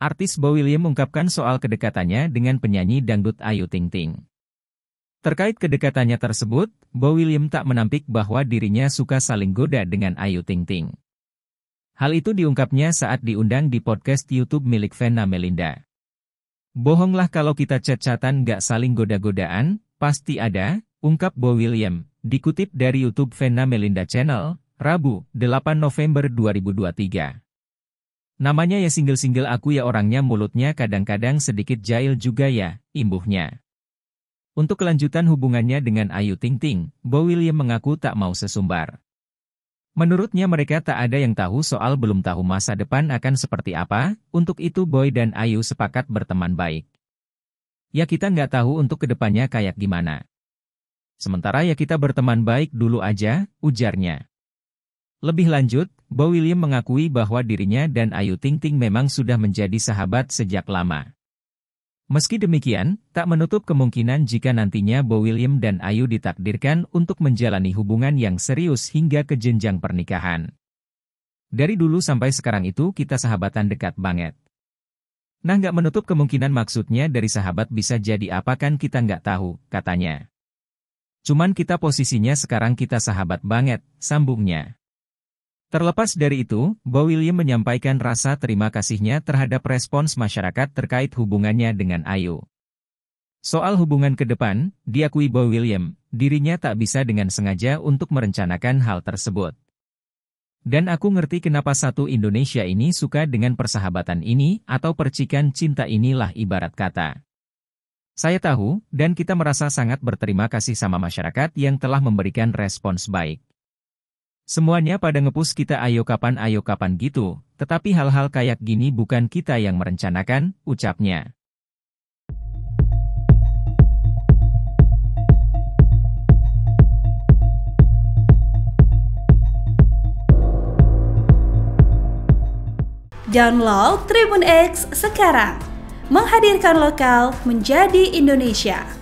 Artis Bo William mengungkapkan soal kedekatannya dengan penyanyi dangdut Ayu Ting Ting. Terkait kedekatannya tersebut, Bo William tak menampik bahwa dirinya suka saling goda dengan Ayu Ting Ting. Hal itu diungkapnya saat diundang di podcast YouTube milik Vena Melinda. Bohonglah kalau kita cecatan gak saling goda-godaan, pasti ada, ungkap Bo William, dikutip dari YouTube Vena Melinda Channel, Rabu, 8 November 2023. Namanya ya single-single aku ya orangnya mulutnya kadang-kadang sedikit jail juga ya, imbuhnya. Untuk kelanjutan hubungannya dengan Ayu Ting Ting, Bo William mengaku tak mau sesumbar. Menurutnya mereka tak ada yang tahu soal belum tahu masa depan akan seperti apa, untuk itu Boy dan Ayu sepakat berteman baik. Ya kita nggak tahu untuk kedepannya kayak gimana. Sementara ya kita berteman baik dulu aja, ujarnya. Lebih lanjut, Bo William mengakui bahwa dirinya dan Ayu Ting Ting memang sudah menjadi sahabat sejak lama. Meski demikian, tak menutup kemungkinan jika nantinya Bo William dan Ayu ditakdirkan untuk menjalani hubungan yang serius hingga ke jenjang pernikahan. Dari dulu sampai sekarang itu kita sahabatan dekat banget. Nah nggak menutup kemungkinan maksudnya dari sahabat bisa jadi apa kan kita nggak tahu, katanya. Cuman kita posisinya sekarang kita sahabat banget, sambungnya. Terlepas dari itu, Bo William menyampaikan rasa terima kasihnya terhadap respons masyarakat terkait hubungannya dengan Ayu. Soal hubungan ke depan, diakui Bo William, dirinya tak bisa dengan sengaja untuk merencanakan hal tersebut. Dan aku ngerti kenapa satu Indonesia ini suka dengan persahabatan ini atau percikan cinta inilah ibarat kata. Saya tahu, dan kita merasa sangat berterima kasih sama masyarakat yang telah memberikan respons baik. Semuanya pada ngepus kita ayo kapan ayo kapan gitu, tetapi hal-hal kayak gini bukan kita yang merencanakan, ucapnya. Download Tribun X sekarang, menghadirkan lokal menjadi Indonesia.